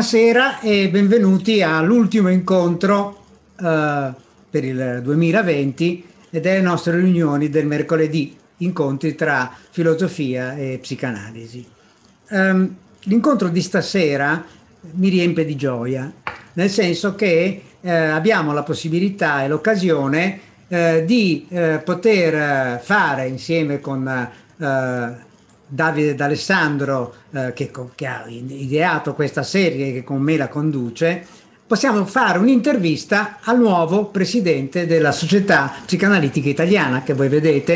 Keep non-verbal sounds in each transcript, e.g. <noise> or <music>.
Buonasera e benvenuti all'ultimo incontro eh, per il 2020 e delle nostre riunioni del mercoledì, incontri tra filosofia e psicanalisi. Um, l'incontro di stasera mi riempie di gioia, nel senso che eh, abbiamo la possibilità e l'occasione eh, di eh, poter eh, fare insieme con eh, Davide D'Alessandro eh, che, che, ha ideato questa serie e che con me la conduce, possiamo fare un'intervista al nuovo presidente della Società Psicanalitica Italiana che voi vedete,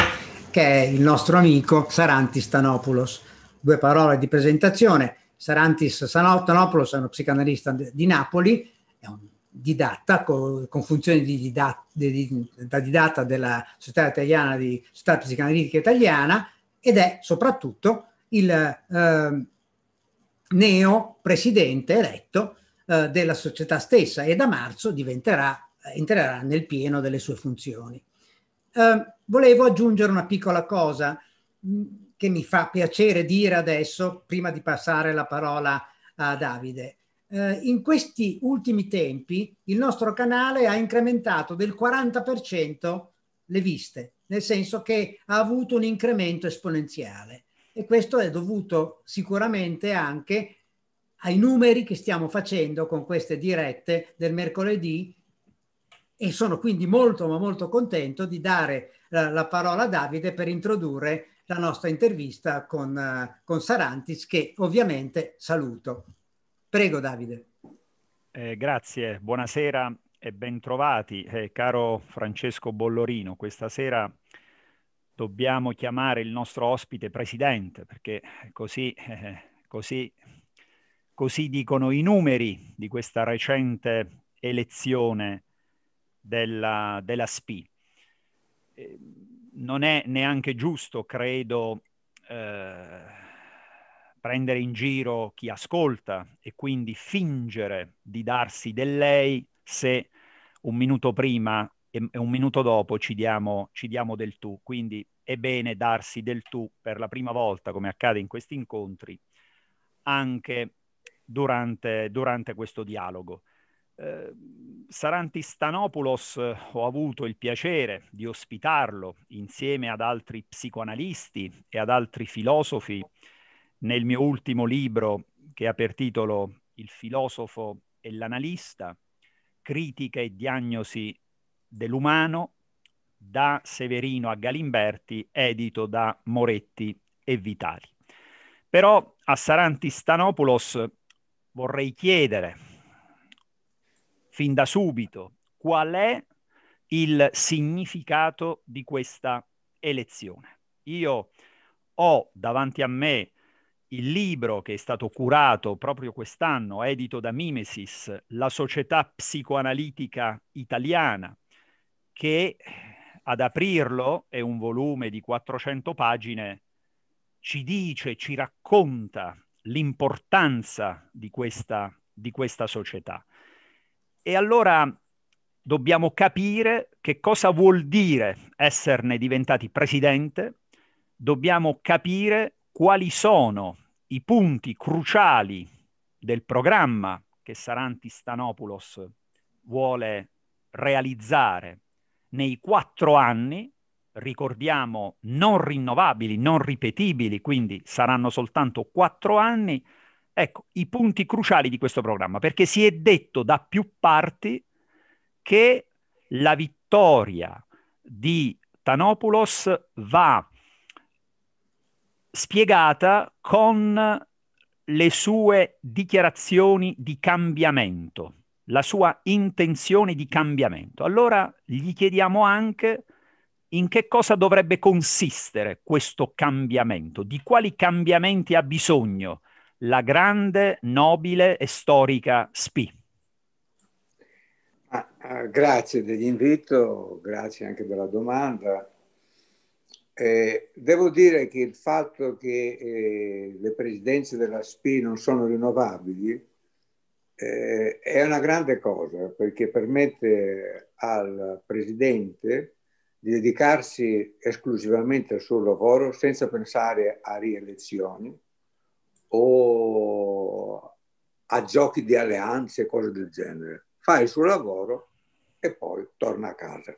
che è il nostro amico Sarantis Tanopoulos. Due parole di presentazione. Sarantis Tanopoulos è uno psicanalista di Napoli, è un didatta, con, con funzioni di didat- di, di, da didatta della Società Italiana di Società Psicanalitica Italiana, ed è soprattutto il eh, neo presidente eletto eh, della società stessa e da marzo diventerà, eh, entrerà nel pieno delle sue funzioni. Eh, volevo aggiungere una piccola cosa mm, che mi fa piacere dire adesso, prima di passare la parola a Davide. Eh, in questi ultimi tempi il nostro canale ha incrementato del 40% le viste nel senso che ha avuto un incremento esponenziale e questo è dovuto sicuramente anche ai numeri che stiamo facendo con queste dirette del mercoledì e sono quindi molto ma molto contento di dare la, la parola a Davide per introdurre la nostra intervista con, uh, con Sarantis che ovviamente saluto. Prego Davide. Eh, grazie, buonasera e bentrovati. Eh, caro Francesco Bollorino, questa sera dobbiamo chiamare il nostro ospite presidente, perché così, eh, così, così dicono i numeri di questa recente elezione della, della SPI. Eh, non è neanche giusto, credo, eh, prendere in giro chi ascolta e quindi fingere di darsi del lei se un minuto prima e, e un minuto dopo ci diamo, ci diamo del tu. Quindi è bene darsi del tu per la prima volta, come accade in questi incontri, anche durante, durante questo dialogo. Eh, Stanopoulos, ho avuto il piacere di ospitarlo insieme ad altri psicoanalisti e ad altri filosofi nel mio ultimo libro che ha per titolo Il filosofo e l'analista, critica e diagnosi dell'umano da Severino a Galimberti, edito da Moretti e Vitali. Però a Saranti Stanopoulos vorrei chiedere fin da subito qual è il significato di questa elezione. Io ho davanti a me il libro che è stato curato proprio quest'anno, edito da Mimesis, La società psicoanalitica italiana, che ad aprirlo, è un volume di 400 pagine, ci dice, ci racconta l'importanza di questa, di questa società. E allora dobbiamo capire che cosa vuol dire esserne diventati presidente, dobbiamo capire quali sono i punti cruciali del programma che Saranti Stanopoulos vuole realizzare nei quattro anni, ricordiamo non rinnovabili, non ripetibili, quindi saranno soltanto quattro anni, ecco i punti cruciali di questo programma, perché si è detto da più parti che la vittoria di Tanopoulos va spiegata con le sue dichiarazioni di cambiamento la sua intenzione di cambiamento. Allora gli chiediamo anche in che cosa dovrebbe consistere questo cambiamento, di quali cambiamenti ha bisogno la grande, nobile e storica SPI. Ah, ah, grazie dell'invito, grazie anche della domanda. Eh, devo dire che il fatto che eh, le presidenze della SPI non sono rinnovabili eh, è una grande cosa perché permette al presidente di dedicarsi esclusivamente al suo lavoro senza pensare a rielezioni o a giochi di alleanze, cose del genere. Fa il suo lavoro e poi torna a casa.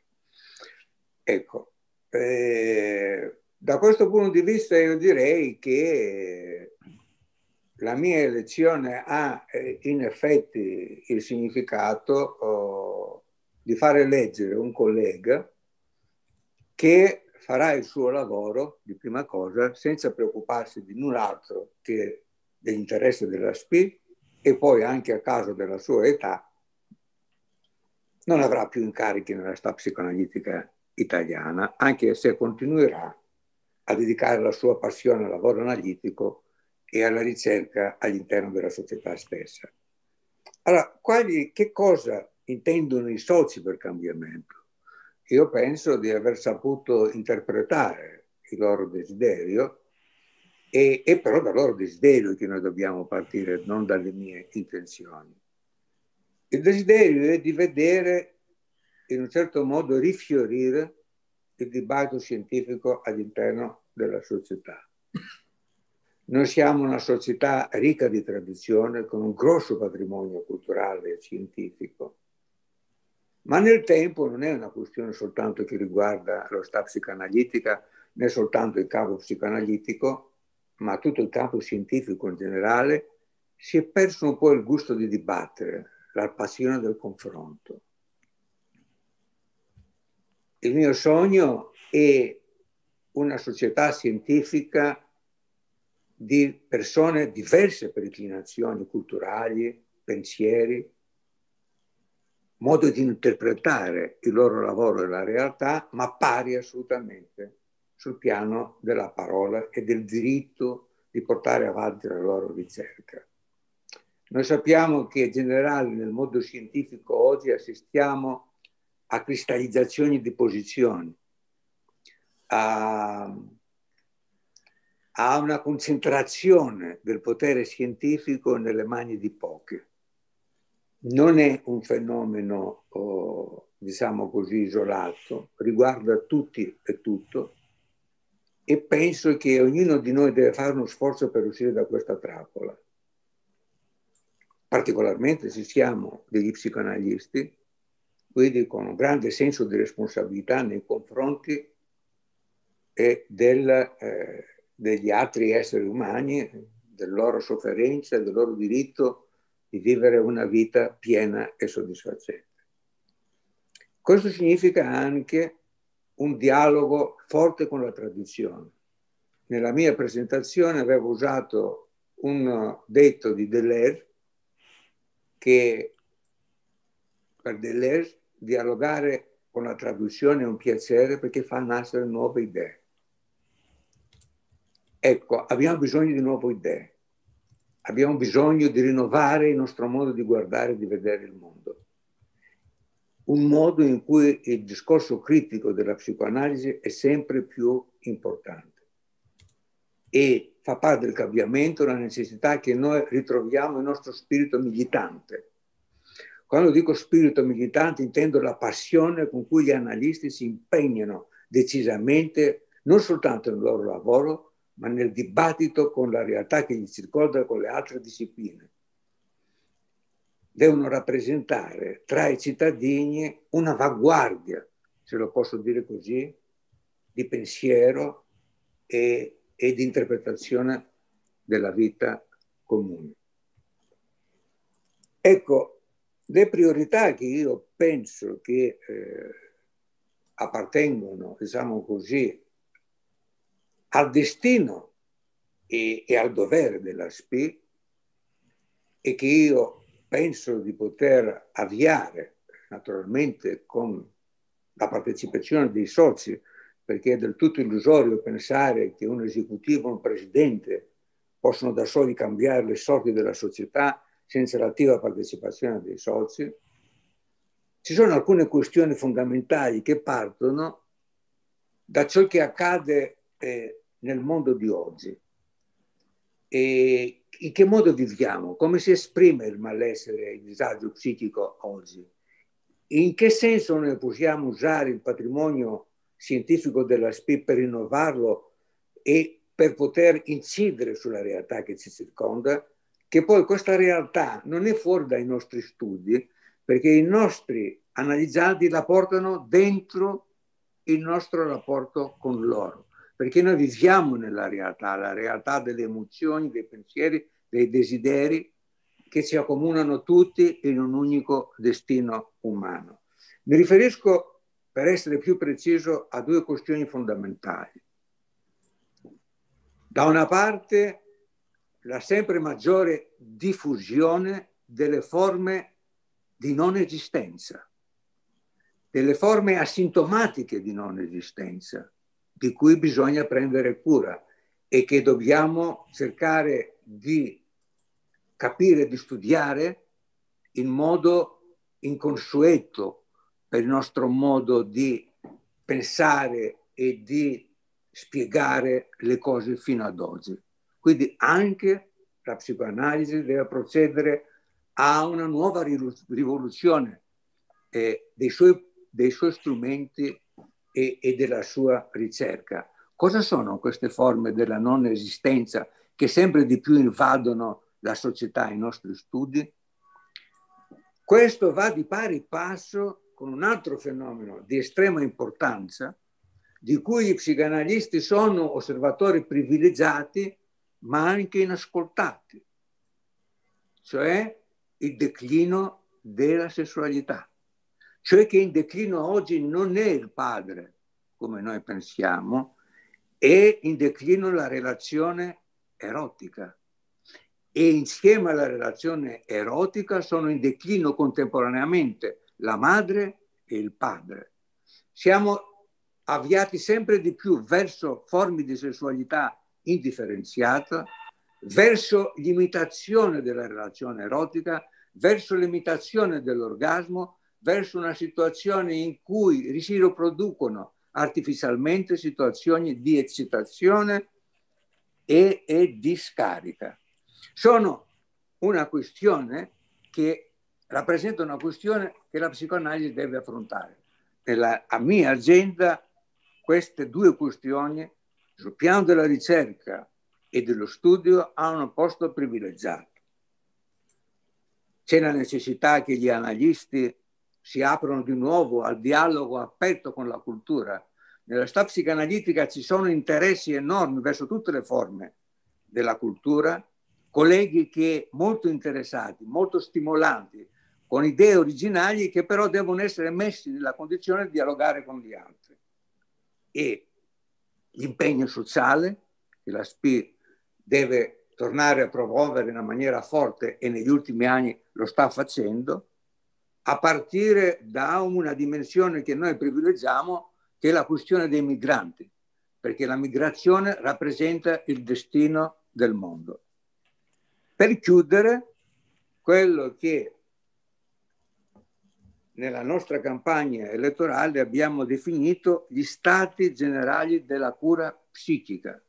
Ecco, eh, da questo punto di vista io direi che la mia elezione ha eh, in effetti il significato oh, di fare leggere un collega che farà il suo lavoro di prima cosa senza preoccuparsi di null'altro che dell'interesse della SPI e poi anche a causa della sua età non avrà più incarichi nella sta psicoanalitica italiana anche se continuerà a dedicare la sua passione al lavoro analitico e alla ricerca all'interno della società stessa. Allora, quali, che cosa intendono i soci per cambiamento? Io penso di aver saputo interpretare il loro desiderio e, e però dal loro desiderio che noi dobbiamo partire, non dalle mie intenzioni. Il desiderio è di vedere in un certo modo rifiorire il dibattito scientifico all'interno della società noi siamo una società ricca di tradizione, con un grosso patrimonio culturale e scientifico, ma nel tempo non è una questione soltanto che riguarda lo staff psicanalitica, né soltanto il campo psicoanalitico, ma tutto il campo scientifico in generale, si è perso un po' il gusto di dibattere, la passione del confronto. Il mio sogno è una società scientifica di persone diverse per inclinazioni culturali, pensieri, modo di interpretare il loro lavoro e la realtà, ma pari assolutamente sul piano della parola e del diritto di portare avanti la loro ricerca. Noi sappiamo che in generale nel mondo scientifico oggi assistiamo a cristallizzazioni di posizioni, a ha una concentrazione del potere scientifico nelle mani di pochi. Non è un fenomeno, oh, diciamo così, isolato, riguarda tutti e tutto e penso che ognuno di noi deve fare uno sforzo per uscire da questa trappola. Particolarmente se siamo degli psicoanalisti, quindi con un grande senso di responsabilità nei confronti e del... Eh, degli altri esseri umani, della loro sofferenza, del loro diritto di vivere una vita piena e soddisfacente. Questo significa anche un dialogo forte con la tradizione. Nella mia presentazione avevo usato un detto di Deleuze che per Deleuze dialogare con la traduzione è un piacere perché fa nascere nuove idee. Ecco, abbiamo bisogno di nuove idee, abbiamo bisogno di rinnovare il nostro modo di guardare e di vedere il mondo. Un modo in cui il discorso critico della psicoanalisi è sempre più importante e fa parte del cambiamento la necessità che noi ritroviamo il nostro spirito militante. Quando dico spirito militante intendo la passione con cui gli analisti si impegnano decisamente non soltanto nel loro lavoro, ma nel dibattito con la realtà che gli circonda con le altre discipline. Devono rappresentare tra i cittadini un'avanguardia, se lo posso dire così, di pensiero e, e di interpretazione della vita comune. Ecco, le priorità che io penso che eh, appartengono, diciamo così, al destino e, e al dovere della SPI e che io penso di poter avviare naturalmente con la partecipazione dei soci, perché è del tutto illusorio pensare che un esecutivo, un presidente possono da soli cambiare le sorti della società senza l'attiva partecipazione dei soci. Ci sono alcune questioni fondamentali che partono da ciò che accade eh, nel mondo di oggi. E in che modo viviamo? Come si esprime il malessere e il disagio psichico oggi? In che senso noi possiamo usare il patrimonio scientifico della SPI per innovarlo e per poter incidere sulla realtà che ci circonda? Che poi questa realtà non è fuori dai nostri studi, perché i nostri analizzati la portano dentro il nostro rapporto con loro perché noi viviamo nella realtà, la realtà delle emozioni, dei pensieri, dei desideri che si accomunano tutti in un unico destino umano. Mi riferisco, per essere più preciso, a due questioni fondamentali. Da una parte la sempre maggiore diffusione delle forme di non esistenza, delle forme asintomatiche di non esistenza, di cui bisogna prendere cura e che dobbiamo cercare di capire, di studiare in modo inconsueto per il nostro modo di pensare e di spiegare le cose fino ad oggi. Quindi anche la psicoanalisi deve procedere a una nuova rivoluzione eh, dei, suoi, dei suoi strumenti e, e della sua ricerca. Cosa sono queste forme della non esistenza che sempre di più invadono la società e i nostri studi? Questo va di pari passo con un altro fenomeno di estrema importanza, di cui i psicanalisti sono osservatori privilegiati, ma anche inascoltati, cioè il declino della sessualità cioè che in declino oggi non è il padre, come noi pensiamo, è in declino la relazione erotica. E insieme alla relazione erotica sono in declino contemporaneamente la madre e il padre. Siamo avviati sempre di più verso forme di sessualità indifferenziata, verso l'imitazione della relazione erotica, verso l'imitazione dell'orgasmo, verso una situazione in cui si riproducono artificialmente situazioni di eccitazione e, e di scarica. Sono una questione che rappresenta una questione che la psicoanalisi deve affrontare. Nella mia agenda queste due questioni sul piano della ricerca e dello studio hanno un posto privilegiato. C'è la necessità che gli analisti si aprono di nuovo al dialogo aperto con la cultura. Nella città psicanalitica ci sono interessi enormi verso tutte le forme della cultura, colleghi che molto interessati, molto stimolanti, con idee originali che però devono essere messi nella condizione di dialogare con gli altri. E l'impegno sociale che la SPI deve tornare a promuovere in una maniera forte e negli ultimi anni lo sta facendo, a partire da una dimensione che noi privilegiamo, che è la questione dei migranti, perché la migrazione rappresenta il destino del mondo. Per chiudere, quello che nella nostra campagna elettorale abbiamo definito gli stati generali della cura psichica.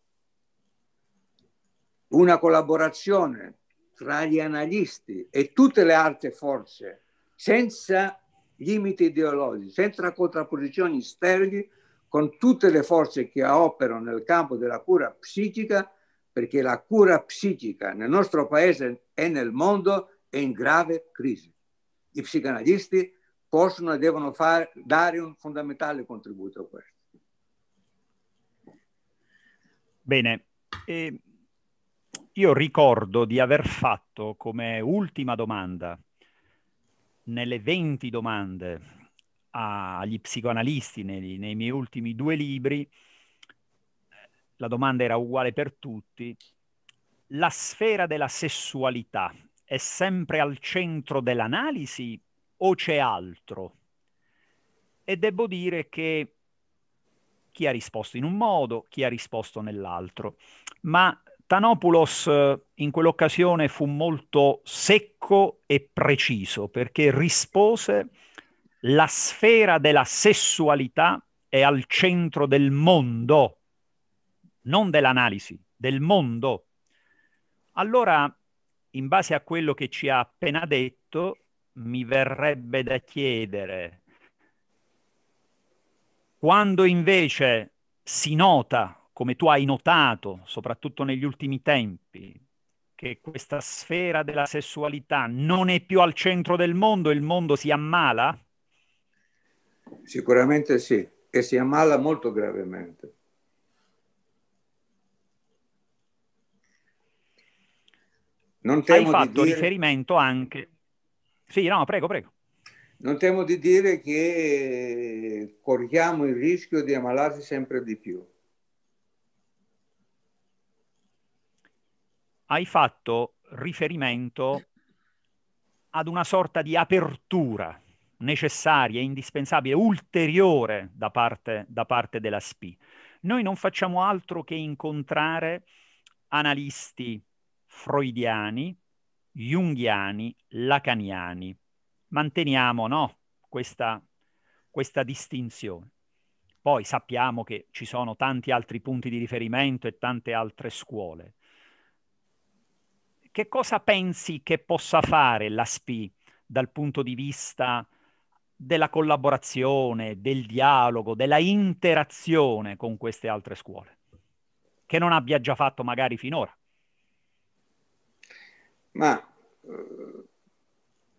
Una collaborazione tra gli analisti e tutte le altre forze senza limiti ideologici, senza contrapposizioni sterili con tutte le forze che operano nel campo della cura psichica, perché la cura psichica nel nostro paese e nel mondo è in grave crisi. I psicanalisti possono e devono far, dare un fondamentale contributo a questo. Bene, eh, io ricordo di aver fatto come ultima domanda nelle 20 domande agli psicoanalisti nei, nei miei ultimi due libri, eh, la domanda era uguale per tutti, la sfera della sessualità è sempre al centro dell'analisi o c'è altro? E devo dire che chi ha risposto in un modo, chi ha risposto nell'altro, ma Tanopoulos eh, in quell'occasione fu molto secco e preciso perché rispose la sfera della sessualità è al centro del mondo, non dell'analisi, del mondo. Allora, in base a quello che ci ha appena detto, mi verrebbe da chiedere, quando invece si nota come tu hai notato, soprattutto negli ultimi tempi, che questa sfera della sessualità non è più al centro del mondo, il mondo si ammala? Sicuramente sì, e si ammala molto gravemente. Non temo Hai fatto di dire... riferimento anche... Sì, no, prego, prego. Non temo di dire che corriamo il rischio di ammalarsi sempre di più. hai fatto riferimento ad una sorta di apertura necessaria, indispensabile, ulteriore da parte, da parte della SPI. Noi non facciamo altro che incontrare analisti freudiani, junghiani, lacaniani. Manteniamo no, questa, questa distinzione. Poi sappiamo che ci sono tanti altri punti di riferimento e tante altre scuole. Che cosa pensi che possa fare la SPI dal punto di vista della collaborazione, del dialogo, della interazione con queste altre scuole, che non abbia già fatto magari finora? Ma eh,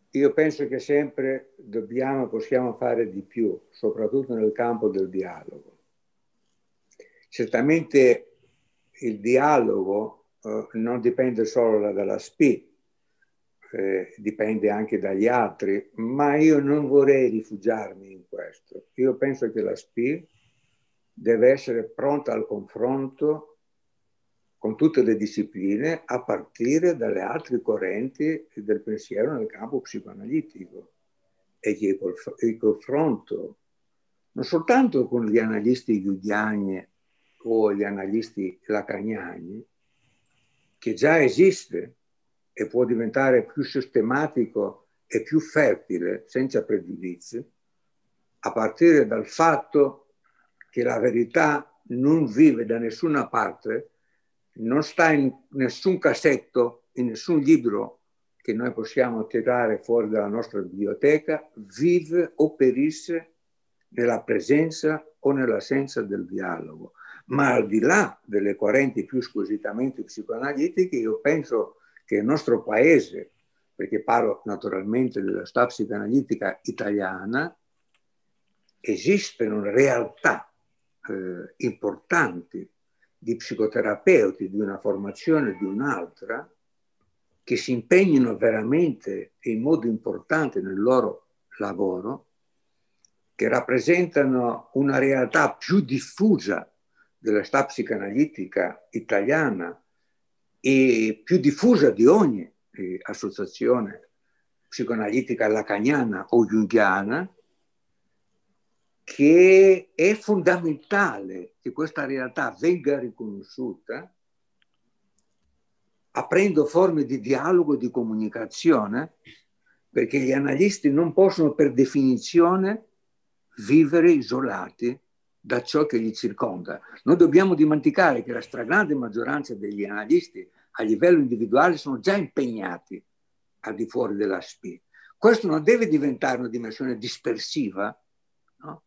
io penso che sempre dobbiamo possiamo fare di più, soprattutto nel campo del dialogo. Certamente il dialogo eh, non dipende solo dalla SPI, eh, dipende anche dagli altri, ma io non vorrei rifugiarmi in questo. Io penso che la SPI deve essere pronta al confronto con tutte le discipline a partire dalle altre correnti del pensiero nel campo psicoanalitico e che il confronto non soltanto con gli analisti giudiani o gli analisti lacagnani, che già esiste e può diventare più sistematico e più fertile senza pregiudizi, a partire dal fatto che la verità non vive da nessuna parte, non sta in nessun cassetto, in nessun libro che noi possiamo tirare fuori dalla nostra biblioteca, vive o perisce nella presenza o nell'assenza del dialogo ma al di là delle correnti più squisitamente psicoanalitiche, io penso che il nostro paese, perché parlo naturalmente della stampa psicoanalitica italiana, esistono realtà eh, importanti di psicoterapeuti di una formazione o di un'altra che si impegnano veramente e in modo importante nel loro lavoro, che rappresentano una realtà più diffusa della dell'età psicanalitica italiana e più diffusa di ogni eh, associazione psicoanalitica lacaniana o junghiana, che è fondamentale che questa realtà venga riconosciuta aprendo forme di dialogo e di comunicazione, perché gli analisti non possono per definizione vivere isolati da ciò che li circonda. Non dobbiamo dimenticare che la stragrande maggioranza degli analisti a livello individuale sono già impegnati al di fuori della SPI. Questo non deve diventare una dimensione dispersiva, no?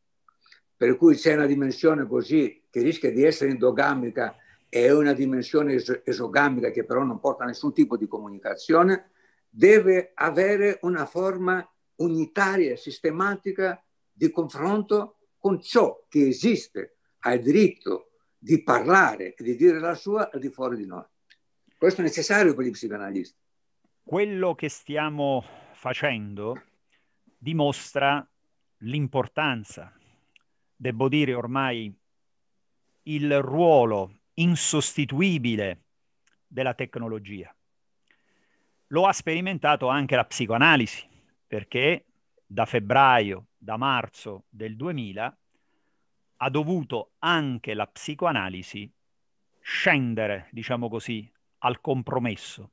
per cui c'è una dimensione così che rischia di essere endogamica e una dimensione esogamica che però non porta a nessun tipo di comunicazione, deve avere una forma unitaria, sistematica di confronto con ciò che esiste, ha il diritto di parlare e di dire la sua al di fuori di noi. Questo è necessario per gli psicanalisti. Quello che stiamo facendo dimostra l'importanza, devo dire ormai, il ruolo insostituibile della tecnologia. Lo ha sperimentato anche la psicoanalisi, perché da febbraio da marzo del 2000, ha dovuto anche la psicoanalisi scendere, diciamo così, al compromesso.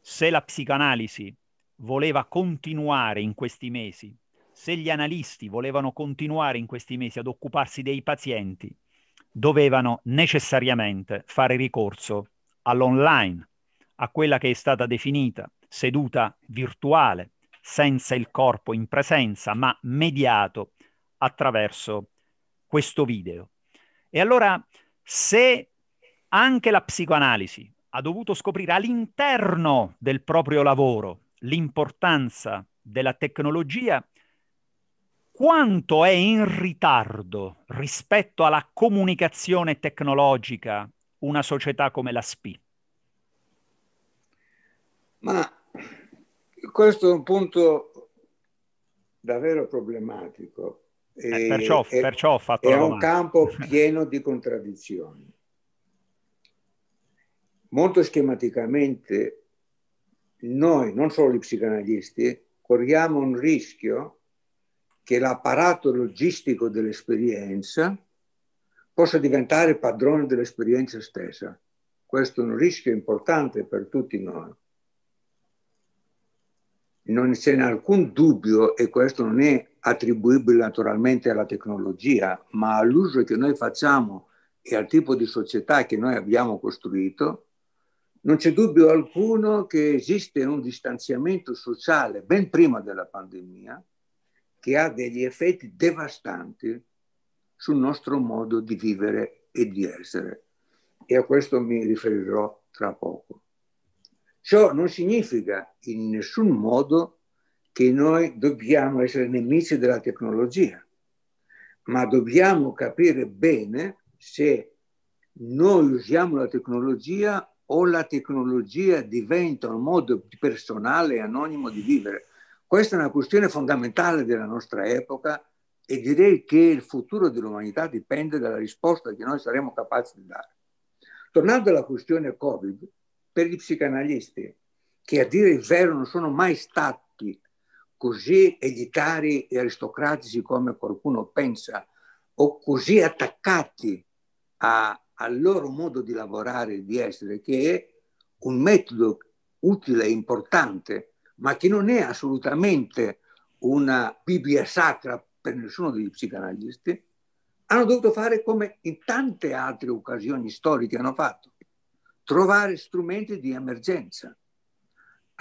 Se la psicoanalisi voleva continuare in questi mesi, se gli analisti volevano continuare in questi mesi ad occuparsi dei pazienti, dovevano necessariamente fare ricorso all'online, a quella che è stata definita seduta virtuale, senza il corpo in presenza, ma mediato attraverso questo video. E allora se anche la psicoanalisi ha dovuto scoprire all'interno del proprio lavoro l'importanza della tecnologia, quanto è in ritardo rispetto alla comunicazione tecnologica una società come la SPI? Ma questo è un punto davvero problematico. Eh, e, eh, perciò, è, perciò ho fatto è un campo <laughs> pieno di contraddizioni. Molto schematicamente noi, non solo gli psicanalisti, corriamo un rischio che l'apparato logistico dell'esperienza possa diventare padrone dell'esperienza stessa. Questo è un rischio importante per tutti noi non c'è alcun dubbio, e questo non è attribuibile naturalmente alla tecnologia, ma all'uso che noi facciamo e al tipo di società che noi abbiamo costruito, non c'è dubbio alcuno che esiste un distanziamento sociale ben prima della pandemia che ha degli effetti devastanti sul nostro modo di vivere e di essere. E a questo mi riferirò tra poco. Ciò non significa in nessun modo che noi dobbiamo essere nemici della tecnologia, ma dobbiamo capire bene se noi usiamo la tecnologia o la tecnologia diventa un modo personale e anonimo di vivere. Questa è una questione fondamentale della nostra epoca e direi che il futuro dell'umanità dipende dalla risposta che noi saremo capaci di dare. Tornando alla questione Covid, per gli psicanalisti, che a dire il vero non sono mai stati così elitari e aristocratici come qualcuno pensa, o così attaccati a, al loro modo di lavorare e di essere, che è un metodo utile e importante, ma che non è assolutamente una Bibbia sacra per nessuno degli psicanalisti, hanno dovuto fare come in tante altre occasioni storiche hanno fatto, trovare strumenti di emergenza.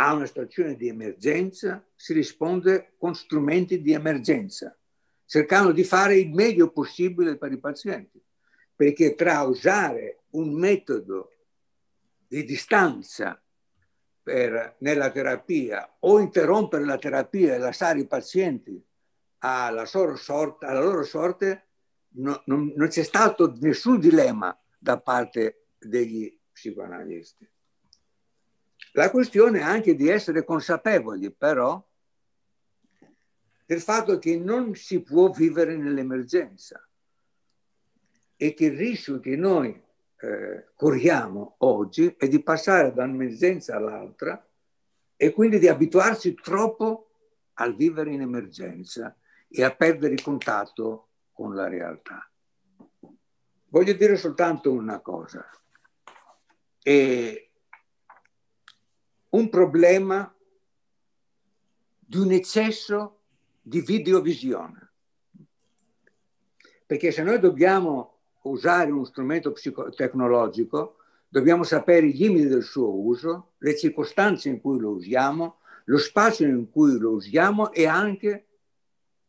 A una situazione di emergenza si risponde con strumenti di emergenza, cercando di fare il meglio possibile per i pazienti, perché tra usare un metodo di distanza per, nella terapia o interrompere la terapia e lasciare i pazienti alla, sorte, alla loro sorte, no, non, non c'è stato nessun dilemma da parte degli psicoanalisti. La questione è anche di essere consapevoli, però, del fatto che non si può vivere nell'emergenza e che il rischio che noi eh, corriamo oggi è di passare da un'emergenza all'altra e quindi di abituarsi troppo al vivere in emergenza e a perdere il contatto con la realtà. Voglio dire soltanto una cosa è un problema di un eccesso di videovisione. Perché se noi dobbiamo usare uno strumento psicotecnologico, dobbiamo sapere i limiti del suo uso, le circostanze in cui lo usiamo, lo spazio in cui lo usiamo e anche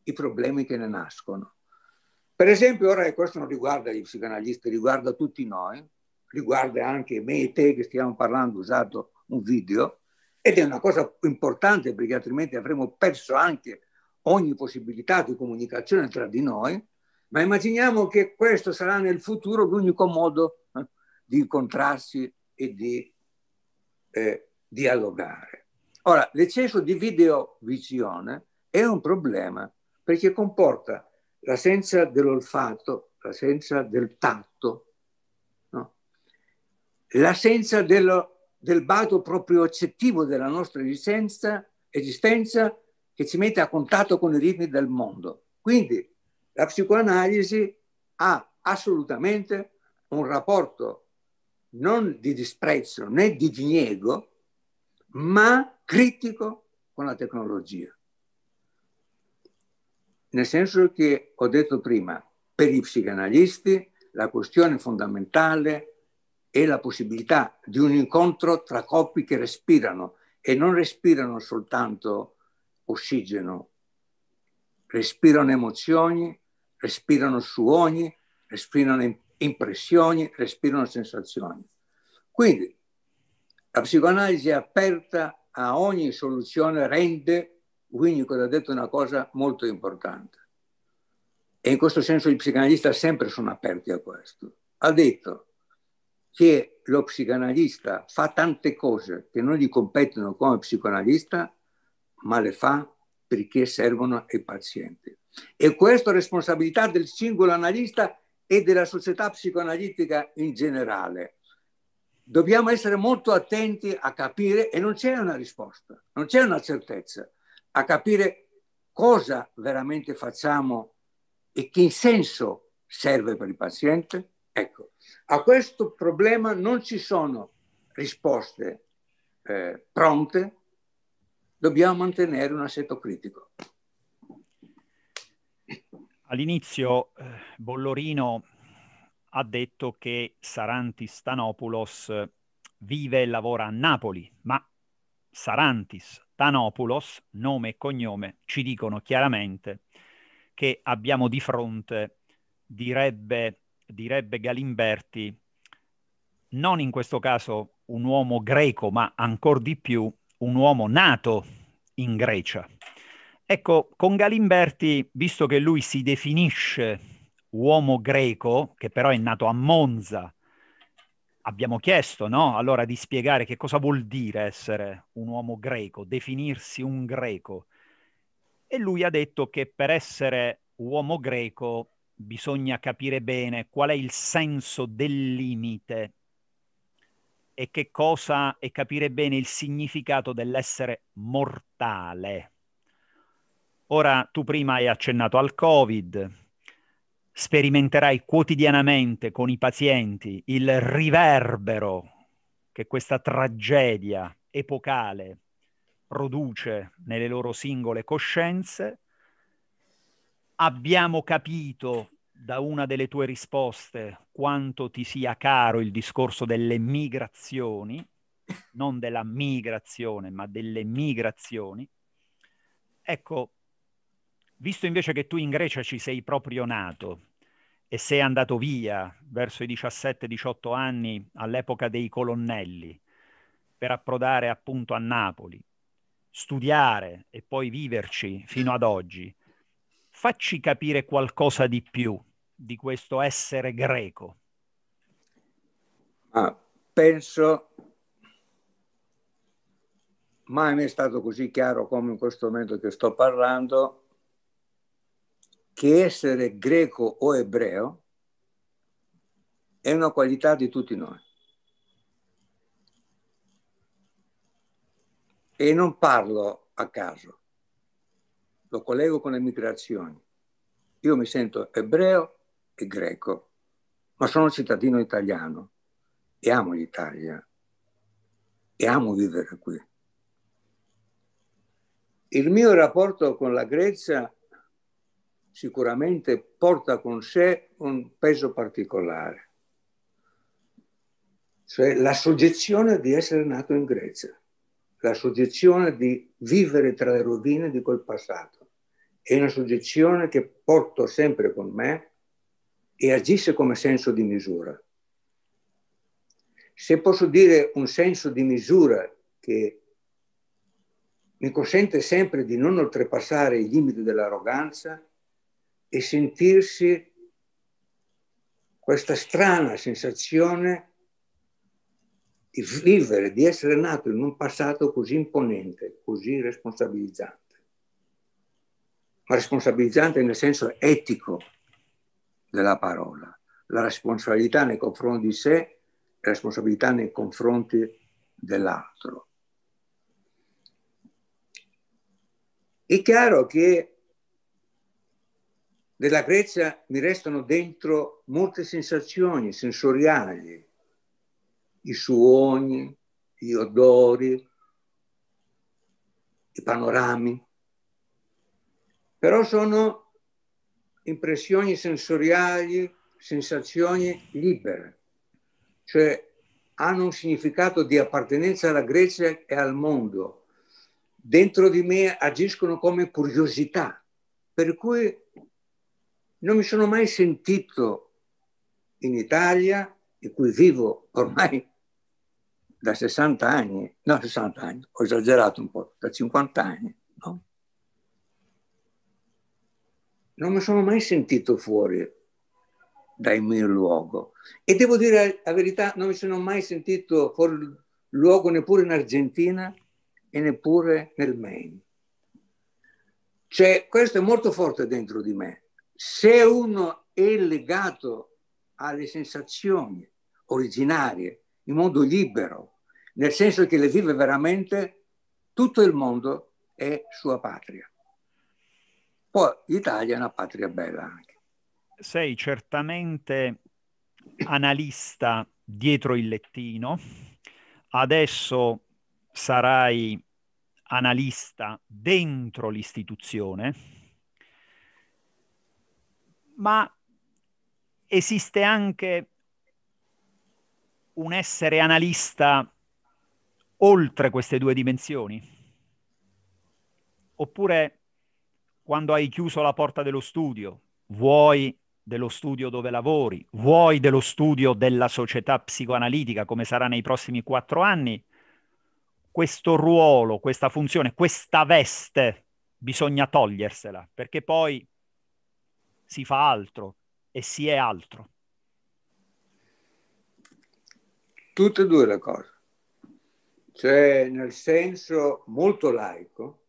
i problemi che ne nascono. Per esempio, ora, e questo non riguarda gli psicanalisti, riguarda tutti noi, riguarda anche me e te che stiamo parlando, usato un video, ed è una cosa importante perché altrimenti avremmo perso anche ogni possibilità di comunicazione tra di noi, ma immaginiamo che questo sarà nel futuro l'unico modo eh, di incontrarsi e di eh, dialogare. Ora, l'eccesso di videovisione è un problema perché comporta l'assenza dell'olfatto, l'assenza del tatto, l'assenza dello, del bato proprio accettivo della nostra esistenza, esistenza che ci mette a contatto con i ritmi del mondo. Quindi la psicoanalisi ha assolutamente un rapporto non di disprezzo né di diniego, ma critico con la tecnologia. Nel senso che ho detto prima, per i psicanalisti la questione fondamentale è e la possibilità di un incontro tra coppi che respirano e non respirano soltanto ossigeno, respirano emozioni, respirano suoni, respirano impressioni, respirano sensazioni. Quindi la psicoanalisi è aperta a ogni soluzione, rende, Winnicott ha detto una cosa molto importante. E in questo senso i psicanalisti sempre sono aperti a questo. Ha detto che lo psicanalista fa tante cose che non gli competono come psicoanalista, ma le fa perché servono ai pazienti. E questa è responsabilità del singolo analista e della società psicoanalitica in generale. Dobbiamo essere molto attenti a capire, e non c'è una risposta, non c'è una certezza, a capire cosa veramente facciamo e che senso serve per il paziente, Ecco, a questo problema non ci sono risposte eh, pronte, dobbiamo mantenere un assetto critico. All'inizio eh, Bollorino ha detto che Sarantis Stanopoulos vive e lavora a Napoli, ma Sarantis Stanopoulos, nome e cognome, ci dicono chiaramente che abbiamo di fronte, direbbe direbbe Galimberti, non in questo caso un uomo greco, ma ancor di più un uomo nato in Grecia. Ecco, con Galimberti, visto che lui si definisce uomo greco, che però è nato a Monza, abbiamo chiesto no? allora di spiegare che cosa vuol dire essere un uomo greco, definirsi un greco. E lui ha detto che per essere uomo greco bisogna capire bene qual è il senso del limite e che cosa e capire bene il significato dell'essere mortale. Ora tu prima hai accennato al Covid, sperimenterai quotidianamente con i pazienti il riverbero che questa tragedia epocale produce nelle loro singole coscienze abbiamo capito da una delle tue risposte quanto ti sia caro il discorso delle migrazioni, non della migrazione, ma delle migrazioni. Ecco, visto invece che tu in Grecia ci sei proprio nato e sei andato via verso i 17-18 anni all'epoca dei colonnelli per approdare appunto a Napoli, studiare e poi viverci fino ad oggi, Facci capire qualcosa di più di questo essere greco. Ah, penso mai è stato così chiaro come in questo momento che sto parlando che essere greco o ebreo è una qualità di tutti noi. E non parlo a caso lo collego con le migrazioni. Io mi sento ebreo e greco, ma sono cittadino italiano e amo l'Italia e amo vivere qui. Il mio rapporto con la Grecia sicuramente porta con sé un peso particolare, cioè la soggezione di essere nato in Grecia, la soggezione di vivere tra le rovine di quel passato è una soggezione che porto sempre con me e agisce come senso di misura. Se posso dire un senso di misura che mi consente sempre di non oltrepassare i limiti dell'arroganza e sentirsi questa strana sensazione di vivere, di essere nato in un passato così imponente, così responsabilizzante responsabilizzante nel senso etico della parola, la responsabilità nei confronti di sé e la responsabilità nei confronti dell'altro. È chiaro che della Grecia mi restano dentro molte sensazioni sensoriali, i suoni, gli odori, i panorami, però sono impressioni sensoriali, sensazioni libere, cioè hanno un significato di appartenenza alla Grecia e al mondo. Dentro di me agiscono come curiosità, per cui non mi sono mai sentito in Italia, in cui vivo ormai da 60 anni, no 60 anni, ho esagerato un po', da 50 anni, non mi sono mai sentito fuori dal mio luogo. E devo dire la verità, non mi sono mai sentito fuori luogo neppure in Argentina e neppure nel Maine. Cioè, questo è molto forte dentro di me. Se uno è legato alle sensazioni originarie, in modo libero, nel senso che le vive veramente, tutto il mondo è sua patria. Poi l'Italia è una patria bella anche. Sei certamente analista dietro il lettino, adesso sarai analista dentro l'istituzione, ma esiste anche un essere analista oltre queste due dimensioni? Oppure quando hai chiuso la porta dello studio, vuoi dello studio dove lavori, vuoi dello studio della società psicoanalitica, come sarà nei prossimi quattro anni, questo ruolo, questa funzione, questa veste bisogna togliersela, perché poi si fa altro e si è altro. Tutte e due le cose. Cioè, nel senso molto laico,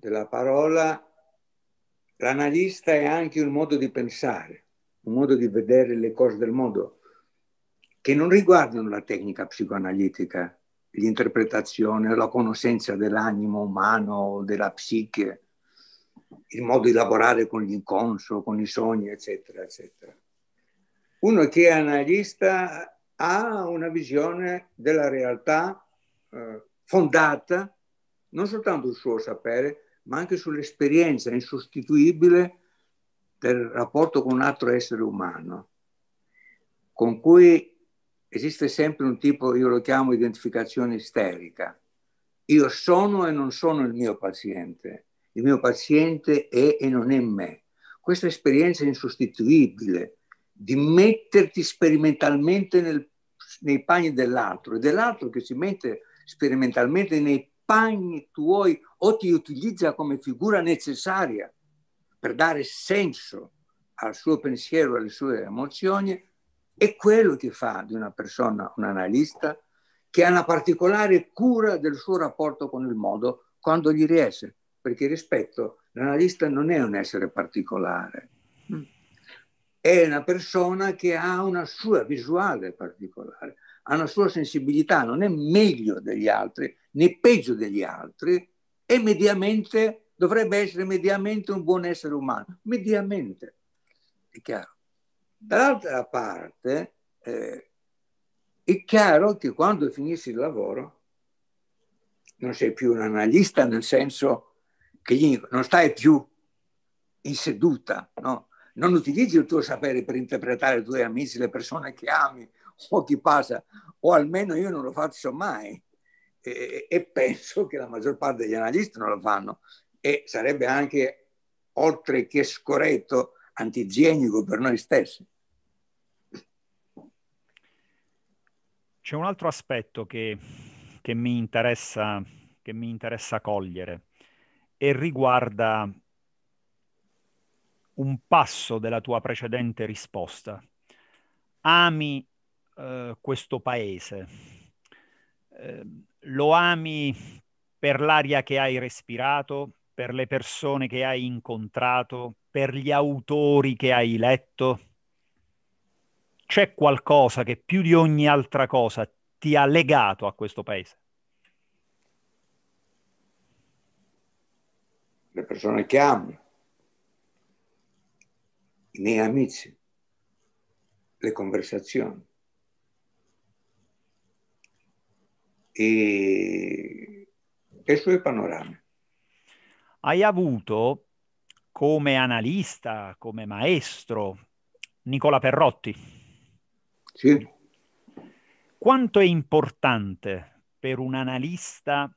della parola, l'analista è anche un modo di pensare, un modo di vedere le cose del mondo, che non riguardano la tecnica psicoanalitica, l'interpretazione, la conoscenza dell'animo umano, della psiche, il modo di lavorare con l'inconscio, con i sogni, eccetera, eccetera. Uno che è analista ha una visione della realtà eh, fondata non soltanto sul suo sapere, ma anche sull'esperienza insostituibile del rapporto con un altro essere umano, con cui esiste sempre un tipo, io lo chiamo identificazione isterica. Io sono e non sono il mio paziente, il mio paziente è e non è me. Questa esperienza insostituibile di metterti sperimentalmente nel, nei panni dell'altro e dell'altro che si mette sperimentalmente nei compagni tuoi o ti utilizza come figura necessaria per dare senso al suo pensiero, alle sue emozioni, e quello ti fa di una persona un analista che ha una particolare cura del suo rapporto con il mondo quando gli riesce, perché rispetto, l'analista non è un essere particolare, mm. è una persona che ha una sua visuale particolare, ha una sua sensibilità, non è meglio degli altri né peggio degli altri e mediamente dovrebbe essere mediamente un buon essere umano, mediamente, è chiaro. Dall'altra parte eh, è chiaro che quando finisci il lavoro non sei più un analista nel senso che gli, non stai più in seduta, no? non utilizzi il tuo sapere per interpretare i tuoi amici, le persone che ami, o ti passa, o almeno io non lo faccio mai e, e penso che la maggior parte degli analisti non lo fanno e sarebbe anche oltre che scorretto antigenico per noi stessi. C'è un altro aspetto che, che, mi, interessa, che mi interessa cogliere e riguarda un passo della tua precedente risposta. Ami eh, questo paese. Eh, lo ami per l'aria che hai respirato, per le persone che hai incontrato, per gli autori che hai letto? C'è qualcosa che più di ogni altra cosa ti ha legato a questo paese? Le persone che amo, i miei amici, le conversazioni. e, e i suoi panorami. Hai avuto come analista, come maestro, Nicola Perrotti. Sì. Quanto è importante per un analista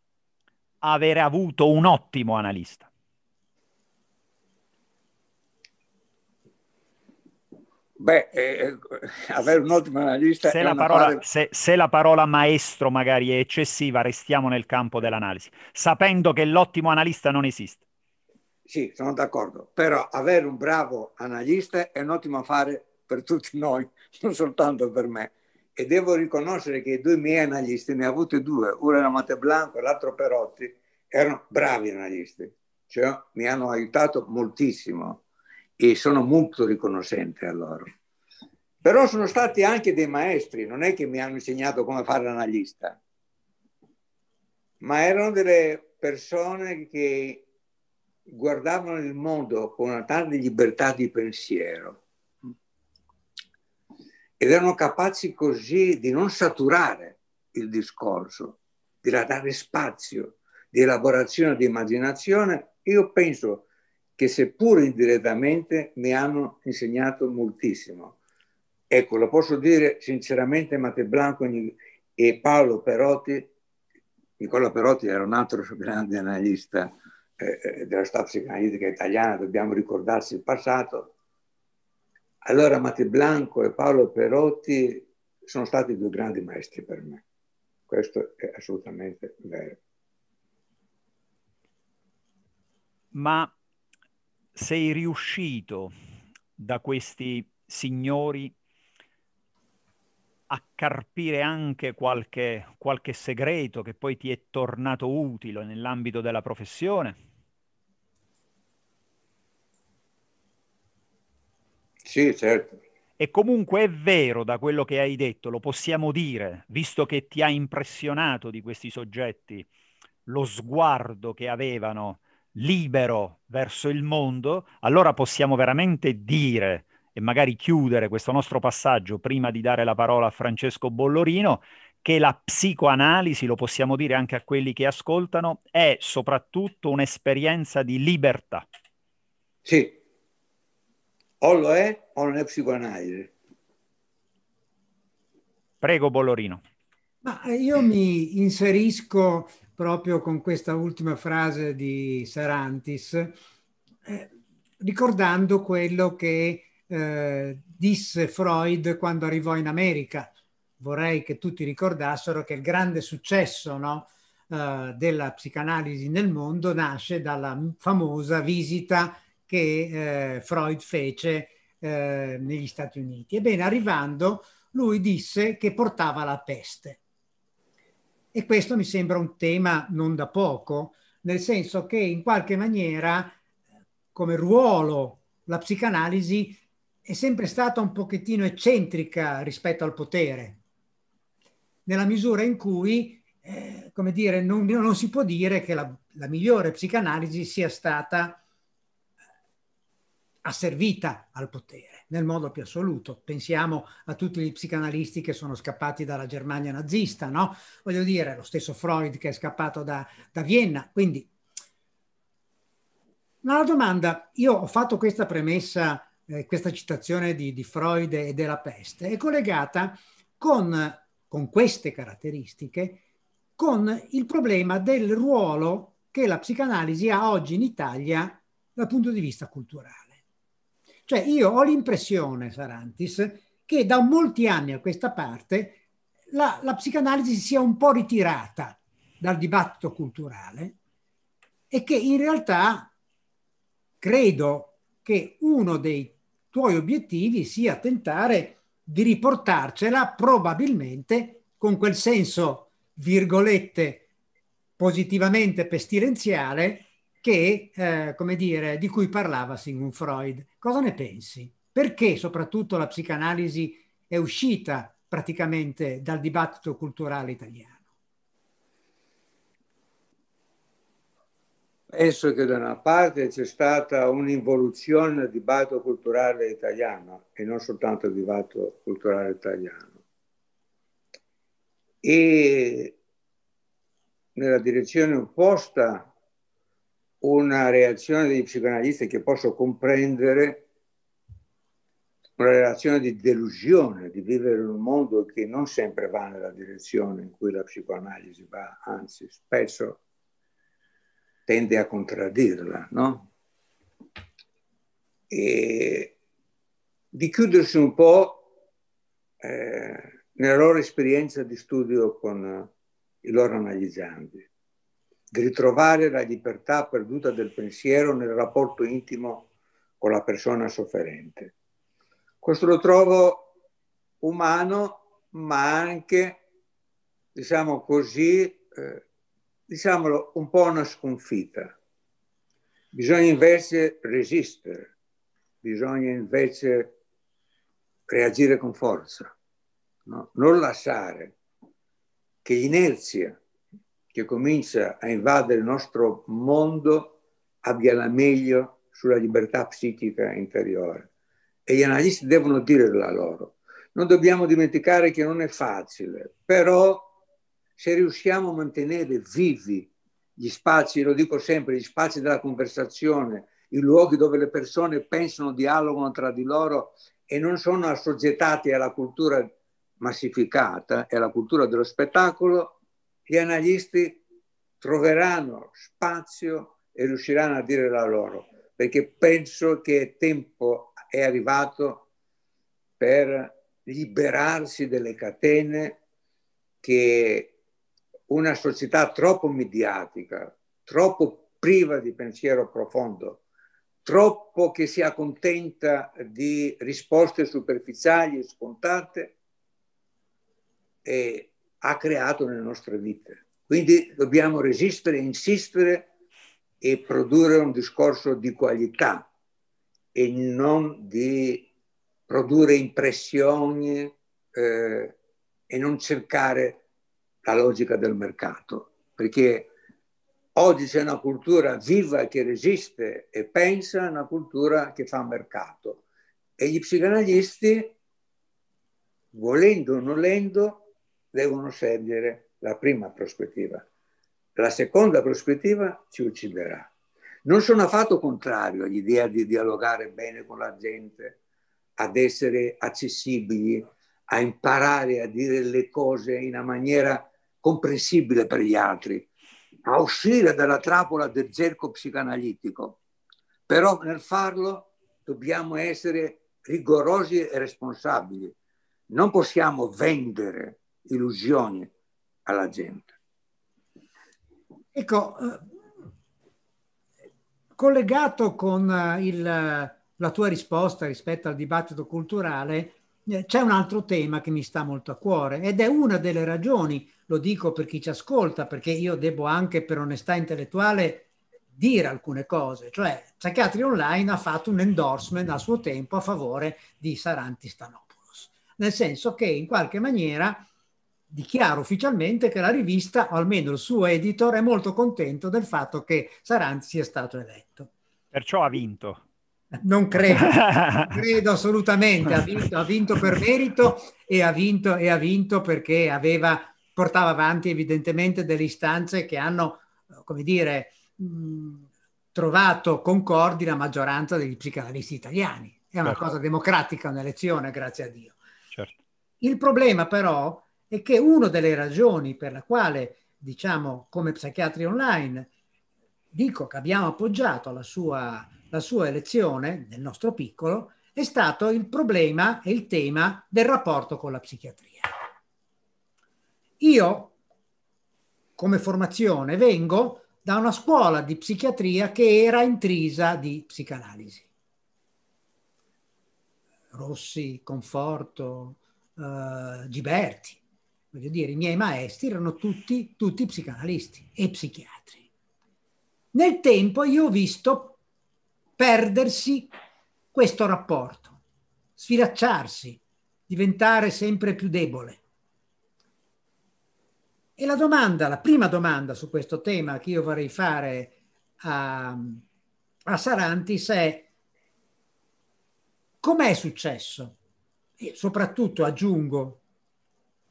avere avuto un ottimo analista? Beh, eh, eh, avere un ottimo analista... Se la, parola, fare... se, se la, parola, maestro magari è eccessiva, restiamo nel campo dell'analisi, sapendo che l'ottimo analista non esiste. Sì, sono d'accordo, però avere un bravo analista è un ottimo affare per tutti noi, <laughs> non soltanto per me. E devo riconoscere che i due miei analisti, ne ho avuti due, uno era Matte Blanco e l'altro Perotti, erano bravi analisti, cioè mi hanno aiutato moltissimo e sono molto riconoscente a loro. Però sono stati anche dei maestri, non è che mi hanno insegnato come fare l'analista, ma erano delle persone che guardavano il mondo con una tale libertà di pensiero ed erano capaci così di non saturare il discorso, di dare spazio di elaborazione, di immaginazione. Io penso che seppur indirettamente mi hanno insegnato moltissimo. Ecco, lo posso dire sinceramente, Matteo Blanco e Paolo Perotti, Nicola Perotti era un altro <laughs> grande analista eh, eh della stampa psicanalitica italiana, dobbiamo ricordarsi il passato. Allora Matteo Blanco e Paolo Perotti sono stati due grandi maestri per me. Questo è assolutamente vero. Ma sei riuscito da questi signori a carpire anche qualche, qualche segreto che poi ti è tornato utile nell'ambito della professione? Sì, certo. E comunque è vero da quello che hai detto, lo possiamo dire, visto che ti ha impressionato di questi soggetti lo sguardo che avevano libero verso il mondo, allora possiamo veramente dire e magari chiudere questo nostro passaggio prima di dare la parola a Francesco Bollorino, che la psicoanalisi, lo possiamo dire anche a quelli che ascoltano, è soprattutto un'esperienza di libertà. Sì, o lo è o non è psicoanalisi. Prego Bollorino. Ma io mi inserisco proprio con questa ultima frase di Sarantis, eh, ricordando quello che eh, disse Freud quando arrivò in America. Vorrei che tutti ricordassero che il grande successo no, eh, della psicanalisi nel mondo nasce dalla famosa visita che eh, Freud fece eh, negli Stati Uniti. Ebbene, arrivando, lui disse che portava la peste e questo mi sembra un tema non da poco, nel senso che in qualche maniera come ruolo la psicanalisi è sempre stata un pochettino eccentrica rispetto al potere, nella misura in cui, eh, come dire, non, non, si può dire che la, la migliore psicanalisi sia stata eh, asservita al potere nel modo più assoluto. Pensiamo a tutti gli psicanalisti che sono scappati dalla Germania nazista, no? Voglio dire, lo stesso Freud che è scappato da, da Vienna. Quindi, una domanda. Io ho fatto questa premessa, eh, questa citazione di, di, Freud e della peste, è collegata con, con queste caratteristiche con il problema del ruolo che la psicanalisi ha oggi in Italia dal punto di vista culturale. Cioè io ho l'impressione, Sarantis, che da molti anni a questa parte la, la psicanalisi sia un po' ritirata dal dibattito culturale e che in realtà credo che uno dei tuoi obiettivi sia tentare di riportarcela probabilmente con quel senso, virgolette, positivamente pestilenziale che, eh, come dire, di cui parlava Sigmund Freud. Cosa ne pensi? Perché soprattutto la psicanalisi è uscita praticamente dal dibattito culturale italiano? Penso che da una parte c'è stata un'involuzione del dibattito culturale italiano e non soltanto il dibattito culturale italiano. E nella direzione opposta una reazione dei psicoanalisti che posso comprendere, una reazione di delusione, di vivere in un mondo che non sempre va nella direzione in cui la psicoanalisi va, anzi spesso tende a contraddirla, no? E di chiudersi un po' eh, nella loro esperienza di studio con i loro analizzanti di ritrovare la libertà perduta del pensiero nel rapporto intimo con la persona sofferente. Questo lo trovo umano, ma anche, diciamo così, eh, diciamolo, un po' una sconfitta. Bisogna invece resistere, bisogna invece reagire con forza, no? non lasciare che l'inerzia che comincia a invadere il nostro mondo abbia la meglio sulla libertà psichica interiore. E gli analisti devono dire la loro. Non dobbiamo dimenticare che non è facile, però se riusciamo a mantenere vivi gli spazi, lo dico sempre, gli spazi della conversazione, i luoghi dove le persone pensano, dialogano tra di loro e non sono assoggettati alla cultura massificata e alla cultura dello spettacolo, gli analisti troveranno spazio e riusciranno a dire la loro, perché penso che il tempo è arrivato per liberarsi delle catene che una società troppo mediatica, troppo priva di pensiero profondo, troppo che si accontenta di risposte superficiali e scontate, e ha creato nelle nostre vite. Quindi dobbiamo resistere, insistere e produrre un discorso di qualità e non di produrre impressioni eh, e non cercare la logica del mercato, perché oggi c'è una cultura viva che resiste e pensa, una cultura che fa mercato. E gli psicanalisti, volendo o nolendo, devono scegliere la prima prospettiva. La seconda prospettiva ci ucciderà. Non sono affatto contrario all'idea di dialogare bene con la gente, ad essere accessibili, a imparare a dire le cose in una maniera comprensibile per gli altri, a uscire dalla trappola del cerco psicanalitico. Però nel farlo dobbiamo essere rigorosi e responsabili. Non possiamo vendere illusioni alla gente. Ecco, eh, collegato con eh, il, la tua risposta rispetto al dibattito culturale, eh, c'è un altro tema che mi sta molto a cuore ed è una delle ragioni, lo dico per chi ci ascolta, perché io devo anche per onestà intellettuale dire alcune cose, cioè Psychiatry Online ha fatto un endorsement a suo tempo a favore di Saranti Stanopoulos, nel senso che in qualche maniera dichiara ufficialmente che la rivista, o almeno il suo editor, è molto contento del fatto che Saranzi sia stato eletto. Perciò ha vinto. Non credo, non <laughs> credo assolutamente, ha vinto, ha vinto, per merito e ha vinto, e ha vinto perché aveva, portava avanti evidentemente delle istanze che hanno, eh, come dire, mh, trovato concordi la maggioranza degli psicanalisti italiani. È una certo. cosa democratica un'elezione, grazie a Dio. Certo. Il problema però e che una delle ragioni per la quale, diciamo, come psichiatri online, dico che abbiamo appoggiato la sua, la sua elezione nel nostro piccolo, è stato il problema e il tema del rapporto con la psichiatria. Io, come formazione, vengo da una scuola di psichiatria che era intrisa di psicanalisi. Rossi, Conforto, eh, Giberti voglio dire, i miei maestri erano tutti, tutti psicanalisti e psichiatri. Nel tempo io ho visto perdersi questo rapporto, sfilacciarsi, diventare sempre più debole. E la domanda, la prima domanda su questo tema che io vorrei fare a, a Sarantis è com'è successo? E soprattutto aggiungo,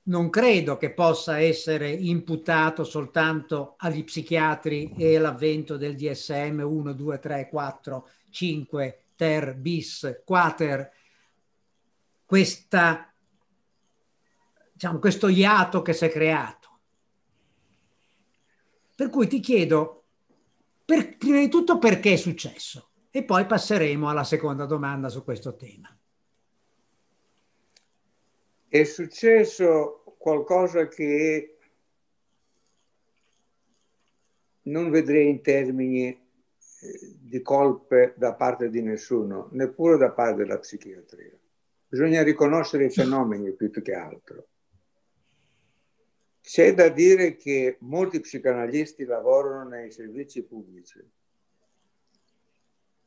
non credo che possa essere imputato soltanto agli psichiatri e all'avvento del DSM 1, 2, 3, 4, 5, ter, bis, quater. Questa, diciamo, questo iato che si è creato. Per cui ti chiedo, per, prima di tutto, perché è successo? E poi passeremo alla seconda domanda su questo tema è successo qualcosa che non vedrei in termini eh, di colpe da parte di nessuno, neppure da parte della psichiatria. Bisogna riconoscere i fenomeni più che altro. C'è da dire che molti psicanalisti lavorano nei servizi pubblici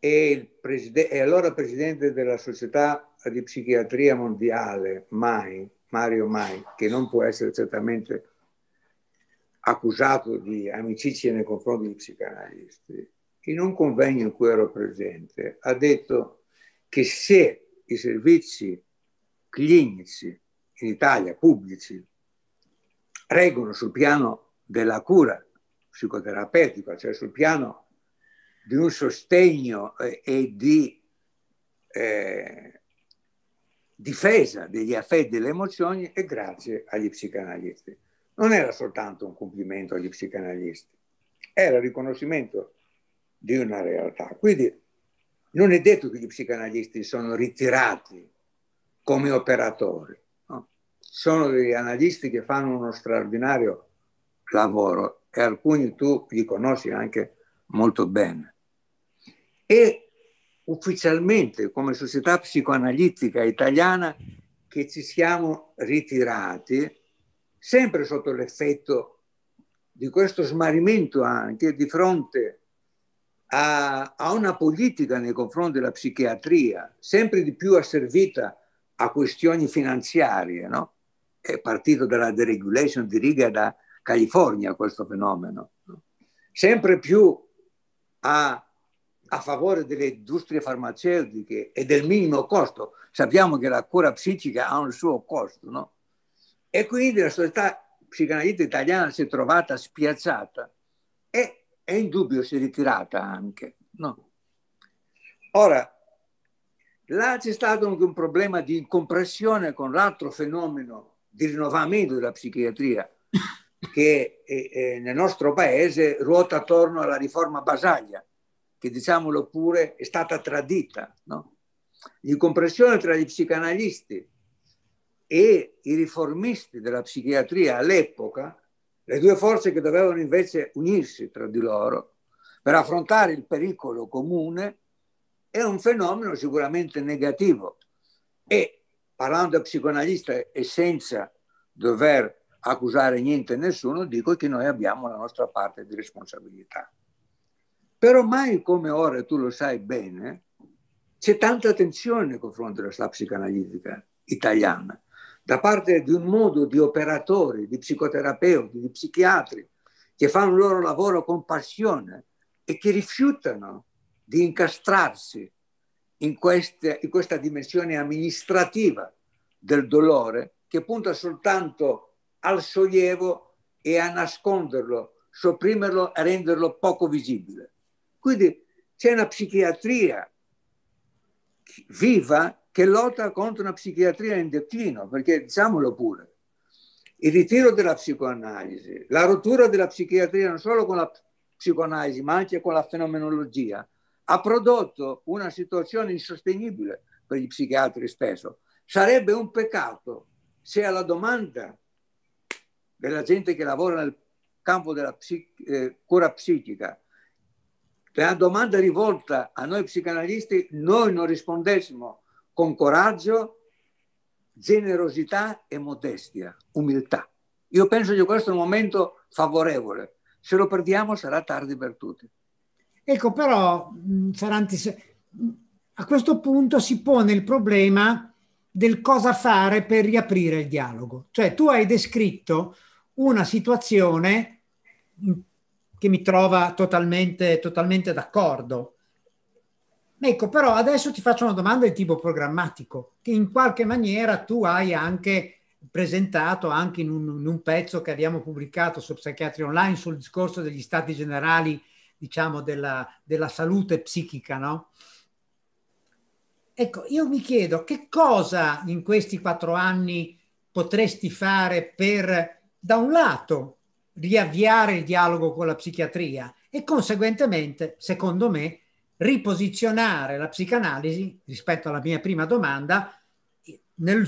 e, preside- e allora presidente della Società di Psichiatria Mondiale, Mai, Mario Mai, che non può essere certamente accusato di amicizia nei confronti di psicanalisti, in un convegno in cui ero presente, ha detto che se i servizi clinici in Italia pubblici reggono sul piano della cura psicoterapeutica, cioè sul piano di un sostegno e, di eh, difesa degli affetti e delle emozioni è grazie agli psicanalisti. Non era soltanto un complimento agli psicanalisti, era il riconoscimento di una realtà. Quindi non è detto che gli psicanalisti sono ritirati come operatori, no? sono degli analisti che fanno uno straordinario lavoro e alcuni tu li conosci anche molto bene e ufficialmente come società psicoanalitica italiana che ci siamo ritirati sempre sotto l'effetto di questo smarrimento anche di fronte a, a una politica nei confronti della psichiatria sempre di più asservita a questioni finanziarie, no? È partito dalla deregulation di riga da California questo fenomeno, no? sempre più a a favore delle industrie farmaceutiche e del minimo costo. Sappiamo che la cura psichica ha un suo costo, no? E quindi la società psicanalista italiana si è trovata spiazzata e è indubbio si è ritirata anche, no? Ora, là c'è stato anche un problema di incompressione con l'altro fenomeno di rinnovamento della psichiatria che è, eh, eh, nel nostro paese ruota attorno alla riforma Basaglia che diciamolo pure è stata tradita, no? l'incomprensione tra gli psicanalisti e i riformisti della psichiatria all'epoca, le due forze che dovevano invece unirsi tra di loro per affrontare il pericolo comune, è un fenomeno sicuramente negativo e parlando da psicoanalista e senza dover accusare niente e nessuno, dico che noi abbiamo la nostra parte di responsabilità. Però mai come ora, tu lo sai bene, c'è tanta attenzione nei confronti della scuola psicanalitica italiana, da parte di un mondo di operatori, di psicoterapeuti, di psichiatri, che fanno il loro lavoro con passione e che rifiutano di incastrarsi in, queste, in questa dimensione amministrativa del dolore che punta soltanto al sollievo e a nasconderlo, sopprimerlo e renderlo poco visibile. Quindi c'è una psichiatria viva che lotta contro una psichiatria in declino, perché diciamolo pure, il ritiro della psicoanalisi, la rottura della psichiatria non solo con la psicoanalisi, ma anche con la fenomenologia, ha prodotto una situazione insostenibile per gli psichiatri stesso. Sarebbe un peccato se alla domanda della gente che lavora nel campo della psichi- eh, cura psichica la domanda rivolta a noi psicanalisti noi non rispondessimo con coraggio, generosità e modestia, umiltà. Io penso che questo è un momento favorevole. Se lo perdiamo sarà tardi per tutti. Ecco, però, mm, Ferranti, a questo punto si pone il problema del cosa fare per riaprire il dialogo. Cioè, tu hai descritto una situazione mm, che mi trova totalmente, totalmente d'accordo. Ecco, però adesso ti faccio una domanda di tipo programmatico, che in qualche maniera tu hai anche presentato anche in un, in un pezzo che abbiamo pubblicato su Psychiatry Online sul discorso degli stati generali, diciamo, della, della salute psichica, no? Ecco, io mi chiedo che cosa in questi quattro anni potresti fare per, da un lato, riavviare il dialogo con la psichiatria e conseguentemente, secondo me, riposizionare la psicanalisi rispetto alla mia prima domanda nel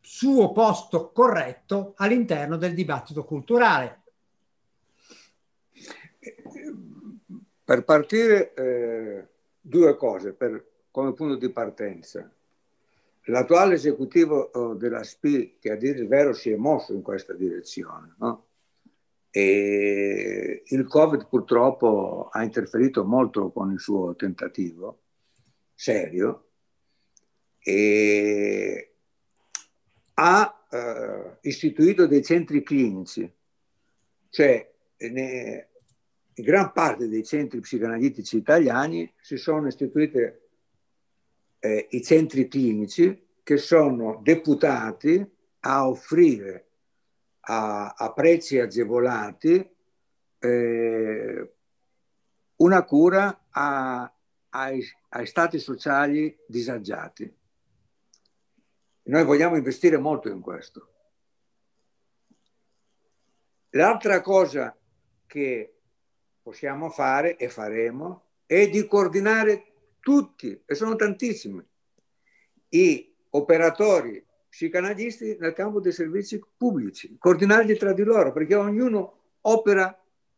suo posto corretto all'interno del dibattito culturale. Per partire eh, due cose per, come punto di partenza. L'attuale esecutivo oh, della SPI, che a dire il vero si è mosso in questa direzione, no? E il Covid purtroppo ha interferito molto con il suo tentativo serio e ha eh, istituito dei centri clinici, cioè ne, gran parte dei centri psicoanalitici italiani si sono istituiti eh, i centri clinici che sono deputati a offrire a, a prezzi agevolati eh, una cura a, ai, ai stati sociali disagiati. Noi vogliamo investire molto in questo. L'altra cosa che possiamo fare e faremo è di coordinare tutti, e sono tantissimi, i operatori psicanalisti nel campo dei servizi pubblici, coordinarli tra di loro, perché ognuno opera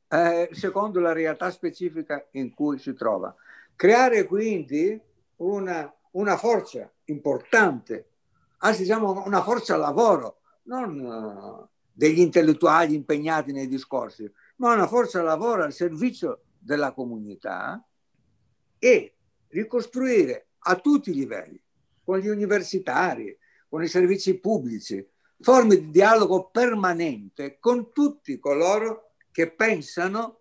eh, secondo la realtà specifica in cui si trova. Creare quindi una, una forza importante, anzi diciamo una forza lavoro, non eh, degli intellettuali impegnati nei discorsi, ma una forza lavoro al servizio della comunità e ricostruire a tutti i livelli, con gli universitari, con i servizi pubblici, forme di dialogo permanente con tutti coloro che pensano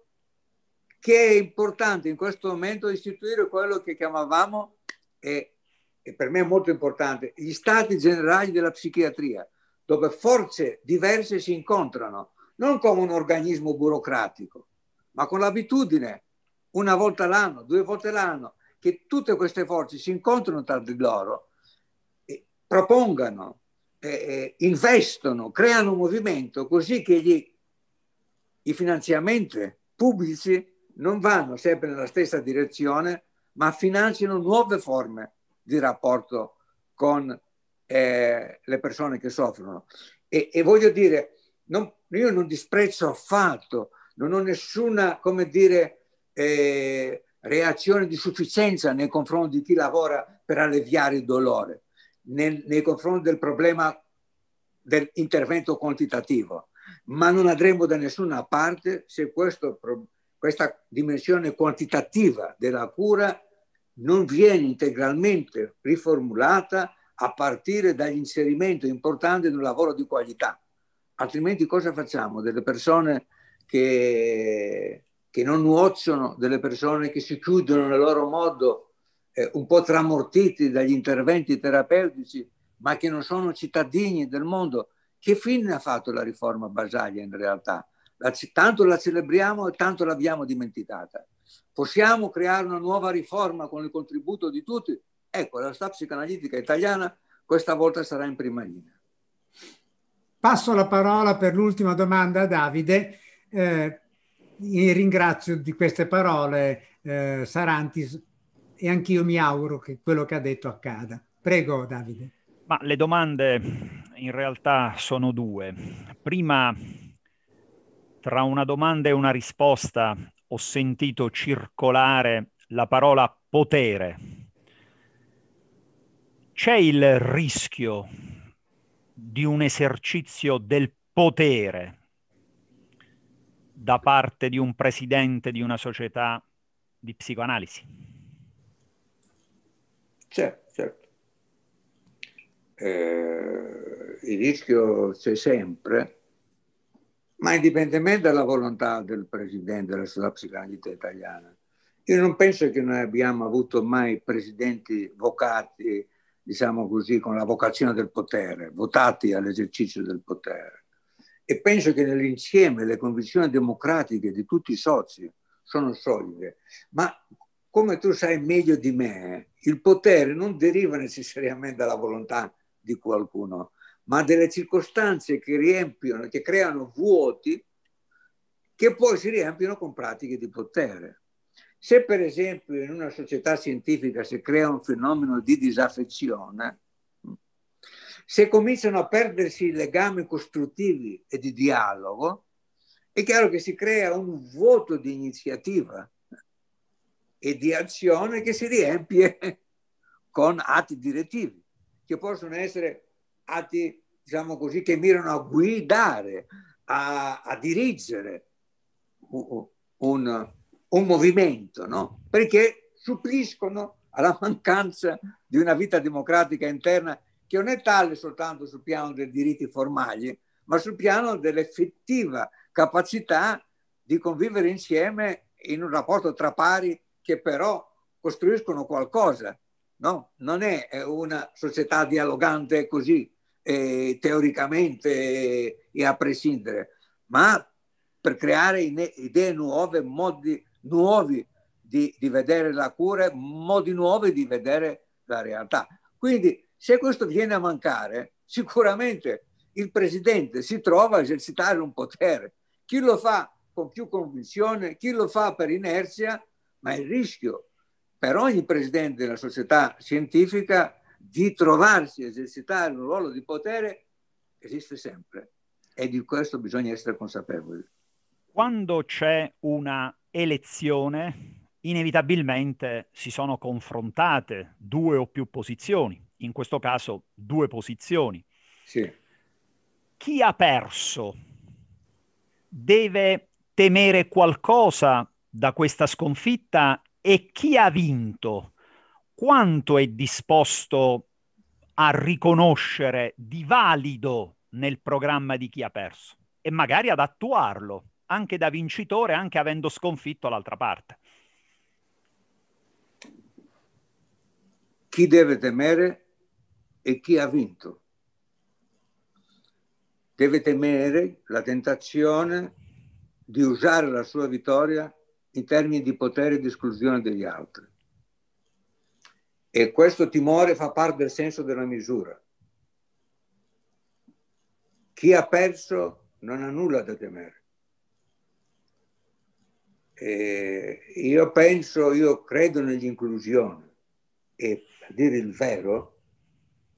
che è importante in questo momento istituire quello che chiamavamo, e, e per me è molto importante, gli stati generali della psichiatria, dove forze diverse si incontrano, non come un organismo burocratico, ma con l'abitudine, una volta l'anno, due volte l'anno, che tutte queste forze si incontrano tra di loro propongano, eh, investono, creano un movimento così che gli, i finanziamenti pubblici non vanno sempre nella stessa direzione, ma finanziano nuove forme di rapporto con eh, le persone che soffrono. E, e voglio dire, non, io non disprezzo affatto, non ho nessuna, come dire, eh, reazione di sufficienza nei confronti di chi lavora per alleviare il dolore nel, nei confronti del problema dell'intervento quantitativo, ma non andremo da nessuna parte se questo, questa dimensione quantitativa della cura non viene integralmente riformulata a partire dall'inserimento importante di un lavoro di qualità. Altrimenti cosa facciamo? Delle persone che, che non nuociono, delle persone che si chiudono nel loro modo eh, un po' tramortiti dagli interventi terapeutici, ma che non sono cittadini del mondo. Che fine ha fatto la riforma Basaglia in realtà? La, tanto la celebriamo e tanto l'abbiamo dimenticata. Possiamo creare una nuova riforma con il contributo di tutti? Ecco, la sta psicanalitica italiana questa volta sarà in prima linea. Passo la parola per l'ultima domanda a Davide. Eh, ringrazio di queste parole eh, Sarantis e anch'io mi auguro che quello che ha detto accada. Prego Davide. Ma le domande in realtà sono due. Prima, tra una domanda e una risposta, ho sentito circolare la parola potere. C'è il rischio di un esercizio del potere da parte di un presidente di una società di psicoanalisi? Certo, certo. Eh, il rischio c'è sempre, ma indipendentemente dalla volontà del Presidente della Società Psicanalista Italiana. Io non penso che noi abbiamo avuto mai presidenti vocati, diciamo così, con la vocazione del potere, votati all'esercizio del potere. E penso che nell'insieme le convinzioni democratiche di tutti i soci sono solide, ma come tu sai meglio di me, il potere non deriva necessariamente dalla volontà di qualcuno, ma dalle circostanze che riempiono, che creano vuoti che poi si riempiono con pratiche di potere. Se per esempio in una società scientifica si crea un fenomeno di disaffezione, se cominciano a perdersi i legami costruttivi e di dialogo, è chiaro che si crea un vuoto di iniziativa e di azione che si riempie <laughs> con atti direttivi, che possono essere atti, diciamo così, che mirano a guidare, a, a dirigere un, un, un movimento, no? perché suppliscono alla <laughs> mancanza di una vita democratica interna che non è tale soltanto sul piano dei diritti formali, ma sul piano dell'effettiva capacità di convivere insieme in un rapporto tra pari che però costruiscono qualcosa. No? Non è una società dialogante così, eh, teoricamente eh, e a prescindere, ma per creare idee nuove, modi nuovi di, di vedere la cura, modi nuovi di vedere la realtà. Quindi se questo viene a mancare, sicuramente il presidente si trova a esercitare un potere. Chi lo fa con più convinzione, chi lo fa per inerzia, ma il rischio per ogni presidente della società scientifica di trovarsi a esercitare un ruolo di potere esiste sempre e di questo bisogna essere consapevoli. Quando c'è una elezione, inevitabilmente si sono confrontate due o più posizioni, in questo caso due posizioni. Sì. Chi ha perso deve temere qualcosa da questa sconfitta e chi ha vinto? Quanto è disposto a riconoscere di valido nel programma di chi ha perso e magari ad attuarlo anche da vincitore, anche avendo sconfitto l'altra parte? Chi deve temere e chi ha vinto? Deve temere la tentazione di usare la sua vittoria in termini di potere e di esclusione degli altri. E questo timore fa parte del senso della misura. Chi ha perso non ha nulla da temere. E io penso, io credo nell'inclusione e a dire il vero,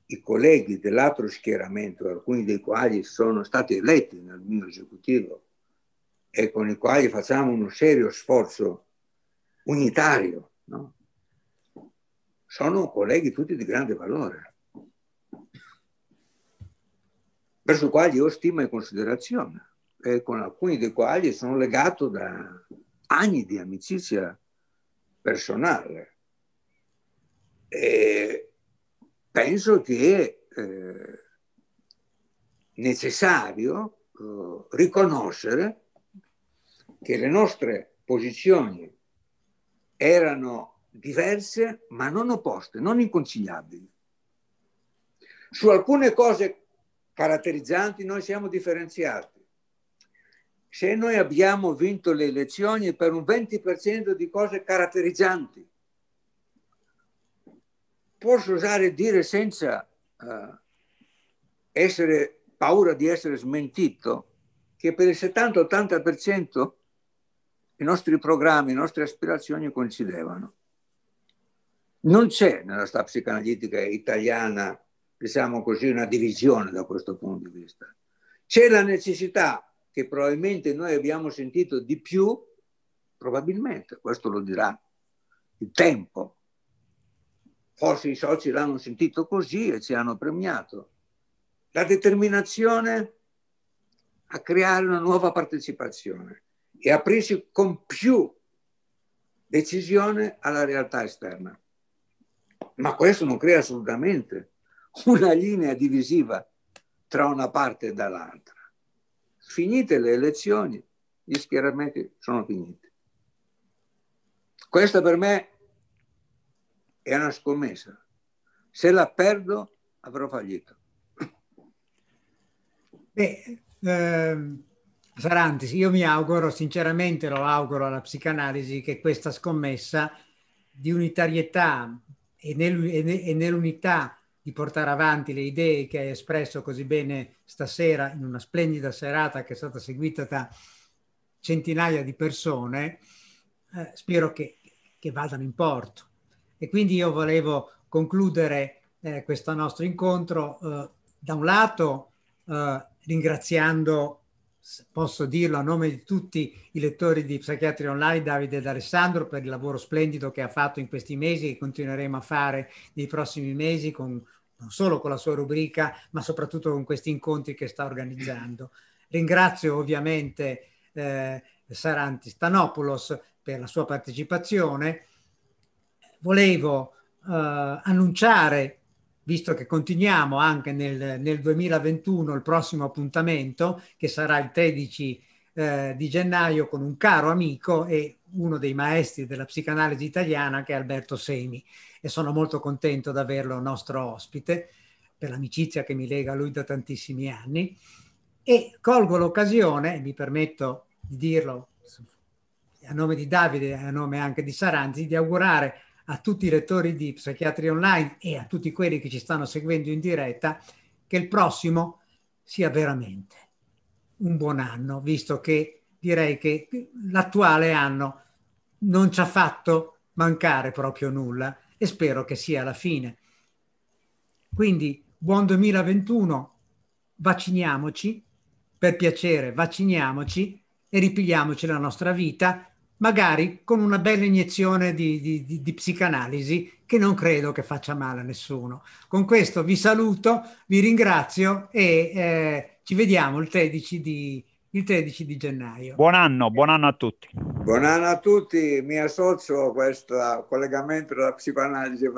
i colleghi dell'altro schieramento, alcuni dei quali sono stati eletti nel mio esecutivo, e con i quali facciamo uno serio sforzo unitario, no? sono colleghi tutti di grande valore, verso i quali ho stima e considerazione e con alcuni dei quali sono legato da anni di amicizia personale. E penso che è eh, necessario eh, riconoscere che le nostre posizioni erano diverse ma non opposte, non inconciliabili. Su alcune cose caratterizzanti noi siamo differenziati. Se noi abbiamo vinto le elezioni per un 20% di cose caratterizzanti, posso osare dire senza uh, essere paura di essere smentito che per il 70-80% i nostri programmi, le nostre aspirazioni coincidevano. Non c'è nella sta psicanalitica italiana, diciamo così, una divisione da questo punto di vista. C'è la necessità che probabilmente noi abbiamo sentito di più, probabilmente, questo lo dirà il tempo. Forse i soci l'hanno sentito così e ci hanno premiato. La determinazione a creare una nuova partecipazione e aprirsi con più decisione alla realtà esterna. Ma questo non crea assolutamente una linea divisiva tra una parte e dall'altra. Finite le elezioni, gli schieramenti sono finiti. Questa per me è una scommessa. Se la perdo avrò fallito. Beh, ehm Sarantis, io mi auguro, sinceramente lo auguro alla psicanalisi, che questa scommessa di unitarietà e, nel, e nell'unità di portare avanti le idee che hai espresso così bene stasera in una splendida serata che è stata seguita da centinaia di persone, eh, spero che, che, vadano in porto. E quindi io volevo concludere eh, questo nostro incontro, eh, da un lato eh, ringraziando posso dirlo a nome di tutti i lettori di Psichiatri Online, Davide ed Alessandro, per il lavoro splendido che ha fatto in questi mesi e continueremo a fare nei prossimi mesi, con, non solo con la sua rubrica, ma soprattutto con questi incontri che sta organizzando. Ringrazio ovviamente eh, Saranti Stanopoulos per la sua partecipazione. Volevo eh, annunciare visto che continuiamo anche nel, nel 2021 il prossimo appuntamento, che sarà il 13 eh, di gennaio, con un caro amico e uno dei maestri della psicanalisi italiana, che è Alberto Semi. E sono molto contento di averlo nostro ospite, per l'amicizia che mi lega a lui da tantissimi anni. E colgo l'occasione, mi permetto di dirlo a nome di Davide e a nome anche di Saranzi, di augurare a tutti i lettori di Psichiatri Online e a tutti quelli che ci stanno seguendo in diretta che il prossimo sia veramente un buon anno, visto che direi che l'attuale anno non ci ha fatto mancare proprio nulla e spero che sia la fine. Quindi buon 2021, vacciniamoci, per piacere vacciniamoci e ripigliamoci la nostra vita magari con una bella iniezione di, di, di, di, psicanalisi che non credo che faccia male a nessuno. Con questo vi saluto, vi ringrazio e eh, ci vediamo il 13, di, il 13 di gennaio. Buon anno, buon anno a tutti. Buon anno a tutti, mi associo a questo collegamento della psicanalisi.